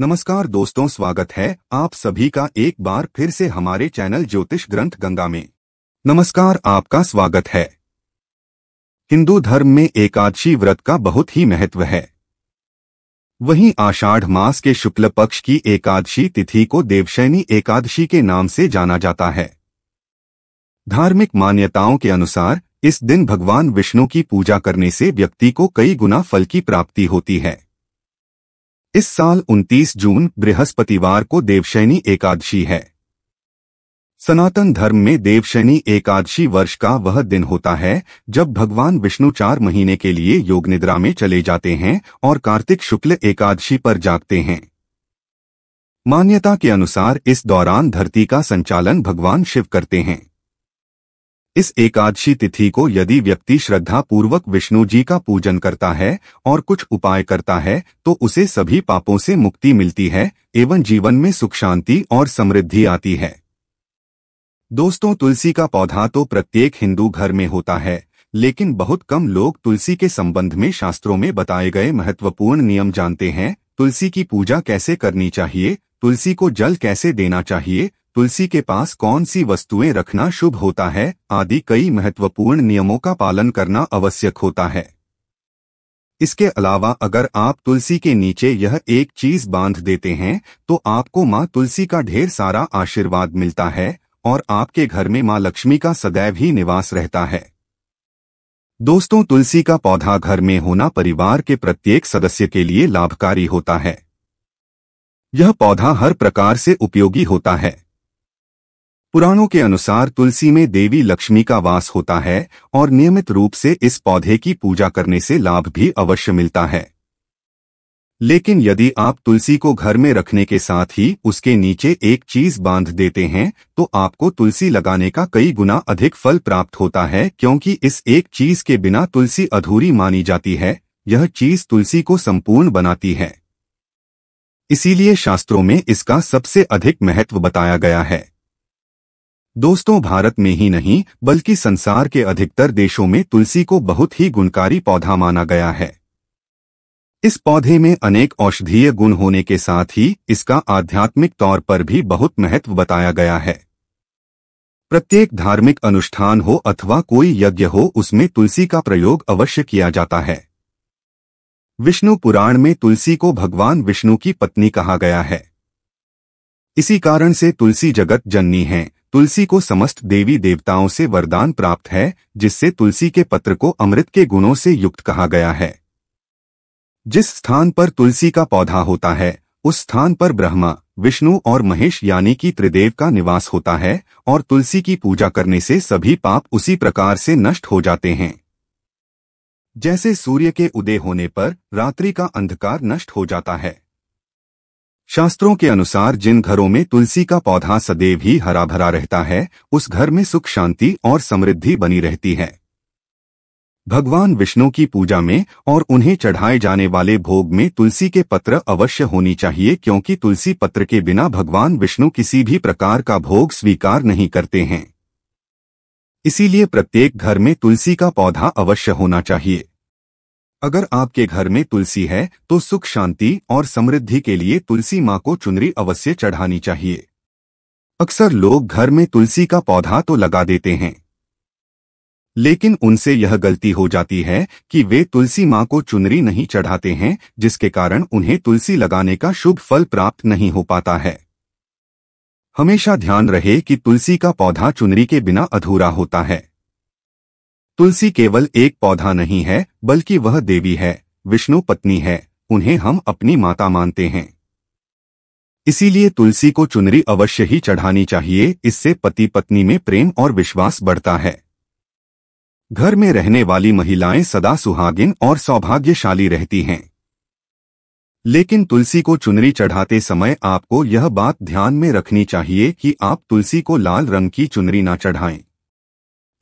नमस्कार दोस्तों स्वागत है आप सभी का एक बार फिर से हमारे चैनल ज्योतिष ग्रंथ गंगा में नमस्कार आपका स्वागत है हिंदू धर्म में एकादशी व्रत का बहुत ही महत्व है वहीं आषाढ़ मास के शुक्ल पक्ष की एकादशी तिथि को देवशैनी एकादशी के नाम से जाना जाता है धार्मिक मान्यताओं के अनुसार इस दिन भगवान विष्णु की पूजा करने से व्यक्ति को कई गुना फल की प्राप्ति होती है इस साल 29 जून बृहस्पतिवार को देवशैनी एकादशी है सनातन धर्म में देवशैनी एकादशी वर्ष का वह दिन होता है जब भगवान विष्णु चार महीने के लिए योग निद्रा में चले जाते हैं और कार्तिक शुक्ल एकादशी पर जागते हैं मान्यता के अनुसार इस दौरान धरती का संचालन भगवान शिव करते हैं इस एकादशी तिथि को यदि व्यक्ति श्रद्धा पूर्वक विष्णु जी का पूजन करता है और कुछ उपाय करता है तो उसे सभी पापों से मुक्ति मिलती है एवं जीवन में सुख शांति और समृद्धि आती है दोस्तों तुलसी का पौधा तो प्रत्येक हिंदू घर में होता है लेकिन बहुत कम लोग तुलसी के संबंध में शास्त्रों में बताए गए महत्वपूर्ण नियम जानते हैं तुलसी की पूजा कैसे करनी चाहिए तुलसी को जल कैसे देना चाहिए तुलसी के पास कौन सी वस्तुएं रखना शुभ होता है आदि कई महत्वपूर्ण नियमों का पालन करना आवश्यक होता है इसके अलावा अगर आप तुलसी के नीचे यह एक चीज बांध देते हैं तो आपको माँ तुलसी का ढेर सारा आशीर्वाद मिलता है और आपके घर में माँ लक्ष्मी का सदैव ही निवास रहता है दोस्तों तुलसी का पौधा घर में होना परिवार के प्रत्येक सदस्य के लिए लाभकारी होता है यह पौधा हर प्रकार से उपयोगी होता है पुराणों के अनुसार तुलसी में देवी लक्ष्मी का वास होता है और नियमित रूप से इस पौधे की पूजा करने से लाभ भी अवश्य मिलता है लेकिन यदि आप तुलसी को घर में रखने के साथ ही उसके नीचे एक चीज बांध देते हैं तो आपको तुलसी लगाने का कई गुना अधिक फल प्राप्त होता है क्योंकि इस एक चीज के बिना तुलसी अधूरी मानी जाती है यह चीज तुलसी को संपूर्ण बनाती है इसीलिए शास्त्रों में इसका सबसे अधिक महत्व बताया गया है दोस्तों भारत में ही नहीं बल्कि संसार के अधिकतर देशों में तुलसी को बहुत ही गुणकारी पौधा माना गया है इस पौधे में अनेक औषधीय गुण होने के साथ ही इसका आध्यात्मिक तौर पर भी बहुत महत्व बताया गया है प्रत्येक धार्मिक अनुष्ठान हो अथवा कोई यज्ञ हो उसमें तुलसी का प्रयोग अवश्य किया जाता है विष्णु पुराण में तुलसी को भगवान विष्णु की पत्नी कहा गया है इसी कारण से तुलसी जगत जननी है तुलसी को समस्त देवी देवताओं से वरदान प्राप्त है जिससे तुलसी के पत्र को अमृत के गुणों से युक्त कहा गया है जिस स्थान पर तुलसी का पौधा होता है उस स्थान पर ब्रह्मा विष्णु और महेश यानी कि त्रिदेव का निवास होता है और तुलसी की पूजा करने से सभी पाप उसी प्रकार से नष्ट हो जाते हैं जैसे सूर्य के उदय होने पर रात्रि का अंधकार नष्ट हो जाता है शास्त्रों के अनुसार जिन घरों में तुलसी का पौधा सदैव ही हरा भरा रहता है उस घर में सुख शांति और समृद्धि बनी रहती है भगवान विष्णु की पूजा में और उन्हें चढ़ाए जाने वाले भोग में तुलसी के पत्र अवश्य होनी चाहिए क्योंकि तुलसी पत्र के बिना भगवान विष्णु किसी भी प्रकार का भोग स्वीकार नहीं करते हैं इसीलिए प्रत्येक घर में तुलसी का पौधा अवश्य होना चाहिए अगर आपके घर में तुलसी है तो सुख शांति और समृद्धि के लिए तुलसी माँ को चुनरी अवश्य चढ़ानी चाहिए अक्सर लोग घर में तुलसी का पौधा तो लगा देते हैं लेकिन उनसे यह गलती हो जाती है कि वे तुलसी माँ को चुनरी नहीं चढ़ाते हैं जिसके कारण उन्हें तुलसी लगाने का शुभ फल प्राप्त नहीं हो पाता है हमेशा ध्यान रहे कि तुलसी का पौधा चुनरी के बिना अधूरा होता है तुलसी केवल एक पौधा नहीं है बल्कि वह देवी है विष्णु पत्नी है उन्हें हम अपनी माता मानते हैं इसीलिए तुलसी को चुनरी अवश्य ही चढ़ानी चाहिए इससे पति पत्नी में प्रेम और विश्वास बढ़ता है घर में रहने वाली महिलाएं सदा सुहागिन और सौभाग्यशाली रहती हैं लेकिन तुलसी को चुनरी चढ़ाते समय आपको यह बात ध्यान में रखनी चाहिए कि आप तुलसी को लाल रंग की चुनरी ना चढ़ाएं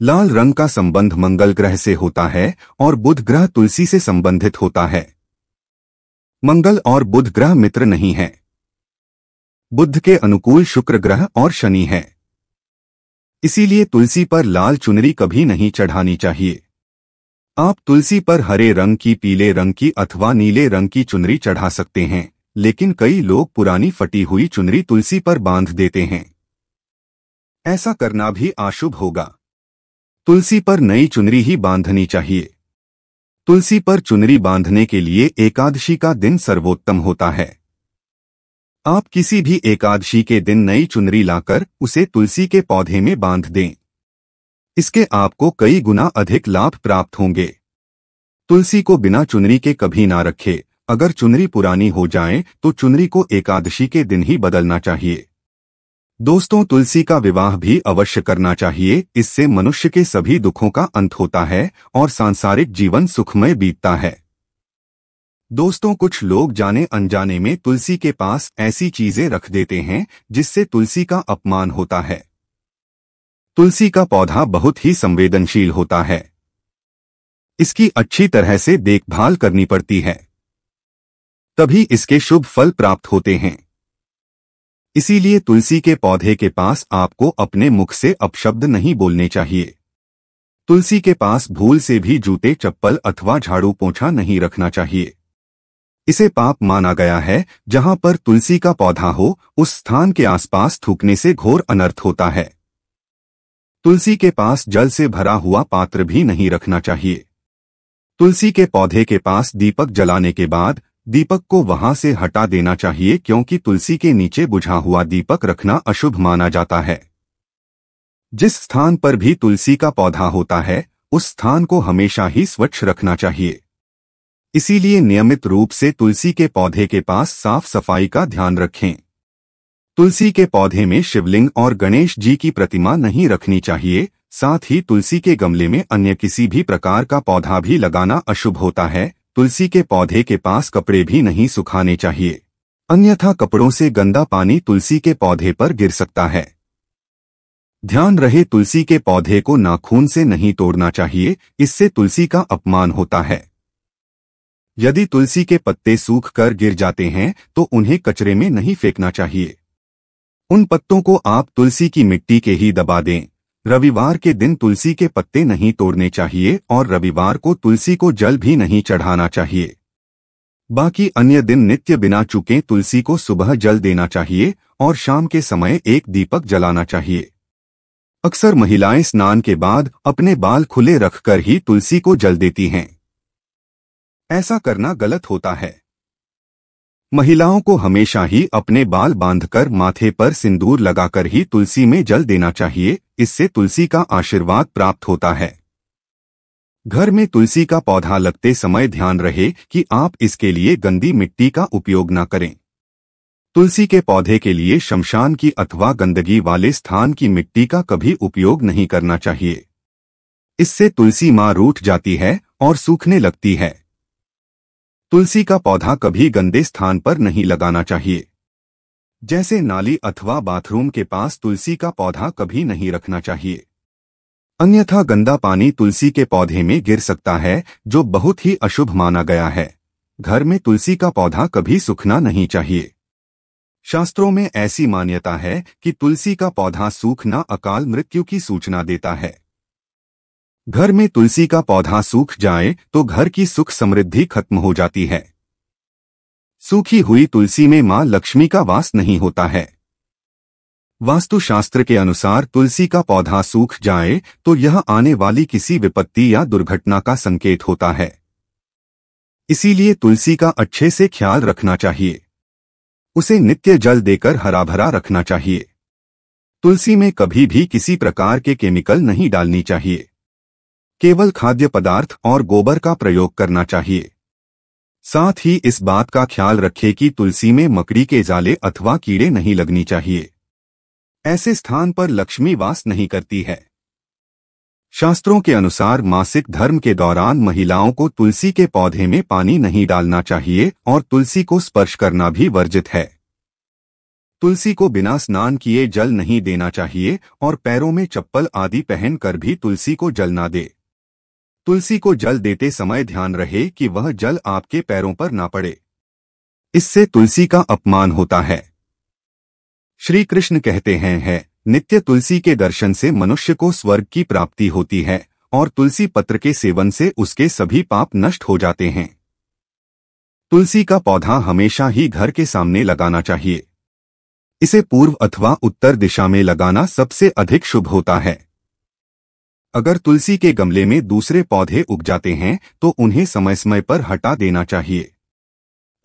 लाल रंग का संबंध मंगल ग्रह से होता है और बुध ग्रह तुलसी से संबंधित होता है मंगल और बुध ग्रह मित्र नहीं है बुध के अनुकूल शुक्र ग्रह और शनि है इसीलिए तुलसी पर लाल चुनरी कभी नहीं चढ़ानी चाहिए आप तुलसी पर हरे रंग की पीले रंग की अथवा नीले रंग की चुनरी चढ़ा सकते हैं लेकिन कई लोग पुरानी फटी हुई चुनरी तुलसी पर बांध देते हैं ऐसा करना भी अशुभ होगा तुलसी पर नई चुनरी ही बांधनी चाहिए तुलसी पर चुनरी बांधने के लिए एकादशी का दिन सर्वोत्तम होता है आप किसी भी एकादशी के दिन नई चुनरी लाकर उसे तुलसी के पौधे में बांध दें इसके आपको कई गुना अधिक लाभ प्राप्त होंगे तुलसी को बिना चुनरी के कभी ना रखें अगर चुनरी पुरानी हो जाए तो चुनरी को एकादशी के दिन ही बदलना चाहिए दोस्तों तुलसी का विवाह भी अवश्य करना चाहिए इससे मनुष्य के सभी दुखों का अंत होता है और सांसारिक जीवन सुखमय बीतता है दोस्तों कुछ लोग जाने अनजाने में तुलसी के पास ऐसी चीजें रख देते हैं जिससे तुलसी का अपमान होता है तुलसी का पौधा बहुत ही संवेदनशील होता है इसकी अच्छी तरह से देखभाल करनी पड़ती है तभी इसके शुभ फल प्राप्त होते हैं इसीलिए तुलसी के पौधे के पास आपको अपने मुख से अपशब्द नहीं बोलने चाहिए तुलसी के पास भूल से भी जूते चप्पल अथवा झाड़ू पोछा नहीं रखना चाहिए इसे पाप माना गया है जहां पर तुलसी का पौधा हो उस स्थान के आसपास थूकने से घोर अनर्थ होता है तुलसी के पास जल से भरा हुआ पात्र भी नहीं रखना चाहिए तुलसी के पौधे के पास दीपक जलाने के बाद दीपक को वहां से हटा देना चाहिए क्योंकि तुलसी के नीचे बुझा हुआ दीपक रखना अशुभ माना जाता है जिस स्थान पर भी तुलसी का पौधा होता है उस स्थान को हमेशा ही स्वच्छ रखना चाहिए इसीलिए नियमित रूप से तुलसी के पौधे के पास साफ सफाई का ध्यान रखें तुलसी के पौधे में शिवलिंग और गणेश जी की प्रतिमा नहीं रखनी चाहिए साथ ही तुलसी के गमले में अन्य किसी भी प्रकार का पौधा भी लगाना अशुभ होता है तुलसी के पौधे के पास कपड़े भी नहीं सुखाने चाहिए अन्यथा कपड़ों से गंदा पानी तुलसी के पौधे पर गिर सकता है ध्यान रहे तुलसी के पौधे को नाखून से नहीं तोड़ना चाहिए इससे तुलसी का अपमान होता है यदि तुलसी के पत्ते सूख कर गिर जाते हैं तो उन्हें कचरे में नहीं फेंकना चाहिए उन पत्तों को आप तुलसी की मिट्टी के ही दबा दें रविवार के दिन तुलसी के पत्ते नहीं तोड़ने चाहिए और रविवार को तुलसी को जल भी नहीं चढ़ाना चाहिए बाकी अन्य दिन नित्य बिना चुके तुलसी को सुबह जल देना चाहिए और शाम के समय एक दीपक जलाना चाहिए अक्सर महिलाएं स्नान के बाद अपने बाल खुले रखकर ही तुलसी को जल देती हैं ऐसा करना गलत होता है महिलाओं को हमेशा ही अपने बाल बांधकर माथे पर सिंदूर लगाकर ही तुलसी में जल देना चाहिए इससे तुलसी का आशीर्वाद प्राप्त होता है घर में तुलसी का पौधा लगते समय ध्यान रहे कि आप इसके लिए गंदी मिट्टी का उपयोग न करें तुलसी के पौधे के लिए शमशान की अथवा गंदगी वाले स्थान की मिट्टी का कभी उपयोग नहीं करना चाहिए इससे तुलसी मां रूठ जाती है और सूखने लगती है तुलसी का पौधा कभी गंदे स्थान पर नहीं लगाना चाहिए जैसे नाली अथवा बाथरूम के पास तुलसी का पौधा कभी नहीं रखना चाहिए अन्यथा गंदा पानी तुलसी के पौधे में गिर सकता है जो बहुत ही अशुभ माना गया है घर में तुलसी का पौधा कभी सूखना नहीं चाहिए शास्त्रों में ऐसी मान्यता है कि तुलसी का पौधा सूखना अकाल मृत्यु की सूचना देता है घर में तुलसी का पौधा सूख जाए तो घर की सुख समृद्धि खत्म हो जाती है सूखी हुई तुलसी में मां लक्ष्मी का वास नहीं होता है वास्तुशास्त्र के अनुसार तुलसी का पौधा सूख जाए तो यह आने वाली किसी विपत्ति या दुर्घटना का संकेत होता है इसीलिए तुलसी का अच्छे से ख्याल रखना चाहिए उसे नित्य जल देकर हरा भरा रखना चाहिए तुलसी में कभी भी किसी प्रकार के केमिकल नहीं डालनी चाहिए केवल खाद्य पदार्थ और गोबर का प्रयोग करना चाहिए साथ ही इस बात का ख्याल रखें कि तुलसी में मकड़ी के जाले अथवा कीड़े नहीं लगनी चाहिए ऐसे स्थान पर लक्ष्मी वास नहीं करती है शास्त्रों के अनुसार मासिक धर्म के दौरान महिलाओं को तुलसी के पौधे में पानी नहीं डालना चाहिए और तुलसी को स्पर्श करना भी वर्जित है तुलसी को बिना स्नान किए जल नहीं देना चाहिए और पैरों में चप्पल आदि पहनकर भी तुलसी को जल ना दे तुलसी को जल देते समय ध्यान रहे कि वह जल आपके पैरों पर ना पड़े इससे तुलसी का अपमान होता है श्री कृष्ण कहते हैं है, नित्य तुलसी के दर्शन से मनुष्य को स्वर्ग की प्राप्ति होती है और तुलसी पत्र के सेवन से उसके सभी पाप नष्ट हो जाते हैं तुलसी का पौधा हमेशा ही घर के सामने लगाना चाहिए इसे पूर्व अथवा उत्तर दिशा में लगाना सबसे अधिक शुभ होता है अगर तुलसी के गमले में दूसरे पौधे उग जाते हैं तो उन्हें समय समय पर हटा देना चाहिए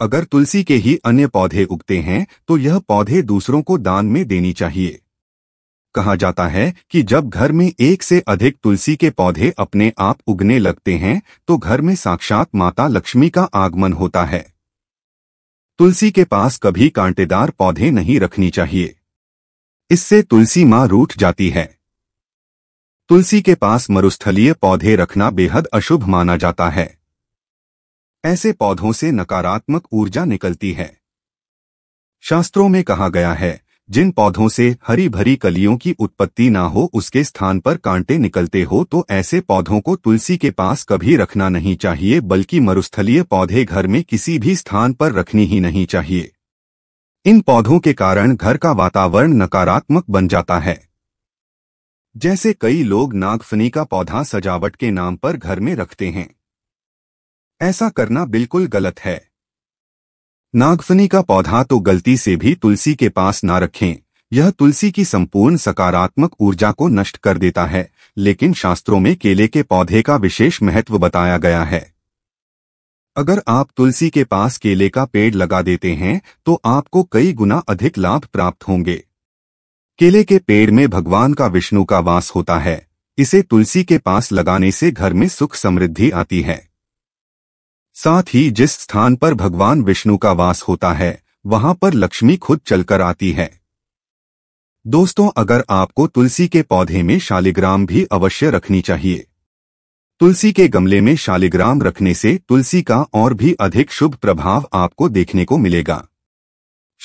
अगर तुलसी के ही अन्य पौधे उगते हैं तो यह पौधे दूसरों को दान में देनी चाहिए कहा जाता है कि जब घर में एक से अधिक तुलसी के पौधे अपने आप उगने लगते हैं तो घर में साक्षात माता लक्ष्मी का आगमन होता है तुलसी के पास कभी कांटेदार पौधे नहीं रखनी चाहिए इससे तुलसी मां रूठ जाती है तुलसी के पास मरुस्थलीय पौधे रखना बेहद अशुभ माना जाता है ऐसे पौधों से नकारात्मक ऊर्जा निकलती है शास्त्रों में कहा गया है जिन पौधों से हरी भरी कलियों की उत्पत्ति ना हो उसके स्थान पर कांटे निकलते हो तो ऐसे पौधों को तुलसी के पास कभी रखना नहीं चाहिए बल्कि मरुस्थलीय पौधे घर में किसी भी स्थान पर रखनी ही नहीं चाहिए इन पौधों के कारण घर का वातावरण नकारात्मक बन जाता है जैसे कई लोग नागफनी का पौधा सजावट के नाम पर घर में रखते हैं ऐसा करना बिल्कुल गलत है नागफनी का पौधा तो गलती से भी तुलसी के पास ना रखें यह तुलसी की संपूर्ण सकारात्मक ऊर्जा को नष्ट कर देता है लेकिन शास्त्रों में केले के पौधे का विशेष महत्व बताया गया है अगर आप तुलसी के पास केले का पेड़ लगा देते हैं तो आपको कई गुना अधिक लाभ प्राप्त होंगे केले के पेड़ में भगवान का विष्णु का वास होता है इसे तुलसी के पास लगाने से घर में सुख समृद्धि आती है साथ ही जिस स्थान पर भगवान विष्णु का वास होता है वहां पर लक्ष्मी खुद चलकर आती है दोस्तों अगर आपको तुलसी के पौधे में शालिग्राम भी अवश्य रखनी चाहिए तुलसी के गमले में शालिग्राम रखने से तुलसी का और भी अधिक शुभ प्रभाव आपको देखने को मिलेगा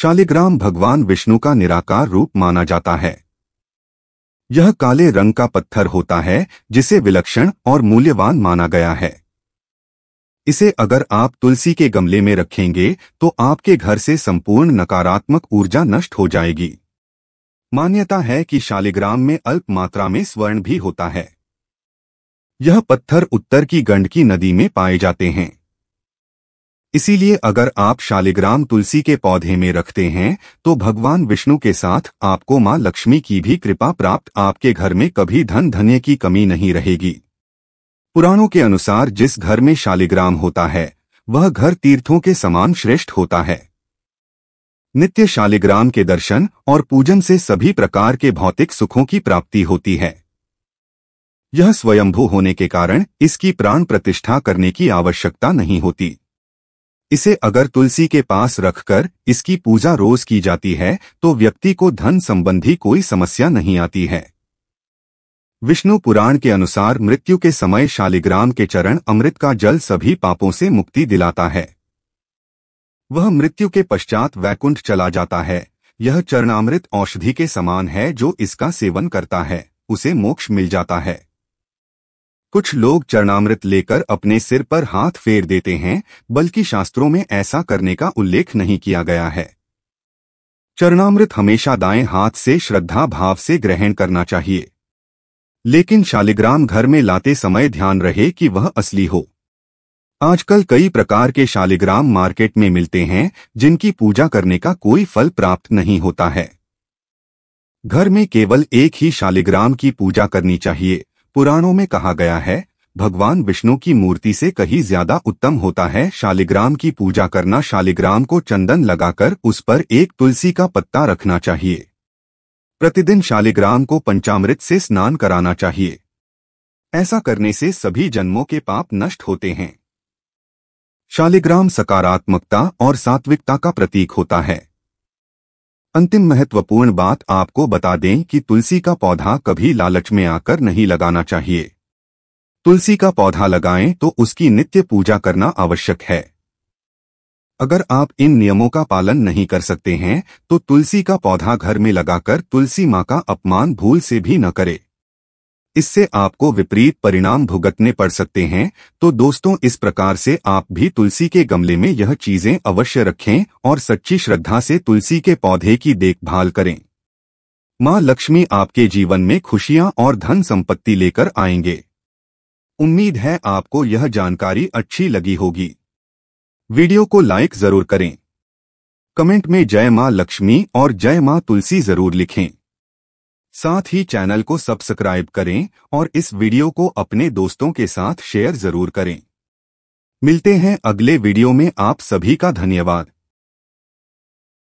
शालिग्राम भगवान विष्णु का निराकार रूप माना जाता है यह काले रंग का पत्थर होता है जिसे विलक्षण और मूल्यवान माना गया है इसे अगर आप तुलसी के गमले में रखेंगे तो आपके घर से संपूर्ण नकारात्मक ऊर्जा नष्ट हो जाएगी मान्यता है कि शालिग्राम में अल्प मात्रा में स्वर्ण भी होता है यह पत्थर उत्तर की गंडकी नदी में पाए जाते हैं इसीलिए अगर आप शालिग्राम तुलसी के पौधे में रखते हैं तो भगवान विष्णु के साथ आपको माँ लक्ष्मी की भी कृपा प्राप्त आपके घर में कभी धन धन्य की कमी नहीं रहेगी पुराणों के अनुसार जिस घर में शालिग्राम होता है वह घर तीर्थों के समान श्रेष्ठ होता है नित्य शालिग्राम के दर्शन और पूजन से सभी प्रकार के भौतिक सुखों की प्राप्ति होती है यह स्वयंभू होने के कारण इसकी प्राण प्रतिष्ठा करने की आवश्यकता नहीं होती इसे अगर तुलसी के पास रखकर इसकी पूजा रोज की जाती है तो व्यक्ति को धन संबंधी कोई समस्या नहीं आती है विष्णु पुराण के अनुसार मृत्यु के समय शालिग्राम के चरण अमृत का जल सभी पापों से मुक्ति दिलाता है वह मृत्यु के पश्चात वैकुंठ चला जाता है यह चरणामृत औषधि के समान है जो इसका सेवन करता है उसे मोक्ष मिल जाता है कुछ लोग चरणामृत लेकर अपने सिर पर हाथ फेर देते हैं बल्कि शास्त्रों में ऐसा करने का उल्लेख नहीं किया गया है चरणामृत हमेशा दाएं हाथ से श्रद्धा भाव से ग्रहण करना चाहिए लेकिन शालिग्राम घर में लाते समय ध्यान रहे कि वह असली हो आजकल कई प्रकार के शालिग्राम मार्केट में मिलते हैं जिनकी पूजा करने का कोई फल प्राप्त नहीं होता है घर में केवल एक ही शालिग्राम की पूजा करनी चाहिए पुराणों में कहा गया है भगवान विष्णु की मूर्ति से कहीं ज्यादा उत्तम होता है शालिग्राम की पूजा करना शालिग्राम को चंदन लगाकर उस पर एक तुलसी का पत्ता रखना चाहिए प्रतिदिन शालिग्राम को पंचामृत से स्नान कराना चाहिए ऐसा करने से सभी जन्मों के पाप नष्ट होते हैं शालिग्राम सकारात्मकता और सात्विकता का प्रतीक होता है अंतिम महत्वपूर्ण बात आपको बता दें कि तुलसी का पौधा कभी लालच में आकर नहीं लगाना चाहिए तुलसी का पौधा लगाएं तो उसकी नित्य पूजा करना आवश्यक है अगर आप इन नियमों का पालन नहीं कर सकते हैं तो तुलसी का पौधा घर में लगाकर तुलसी माँ का अपमान भूल से भी न करें इससे आपको विपरीत परिणाम भुगतने पड़ सकते हैं तो दोस्तों इस प्रकार से आप भी तुलसी के गमले में यह चीजें अवश्य रखें और सच्ची श्रद्धा से तुलसी के पौधे की देखभाल करें माँ लक्ष्मी आपके जीवन में खुशियाँ और धन संपत्ति लेकर आएंगे उम्मीद है आपको यह जानकारी अच्छी लगी होगी वीडियो को लाइक जरूर करें कमेंट में जय माँ लक्ष्मी और जय माँ तुलसी जरूर लिखें साथ ही चैनल को सब्सक्राइब करें और इस वीडियो को अपने दोस्तों के साथ शेयर जरूर करें मिलते हैं अगले वीडियो में आप सभी का धन्यवाद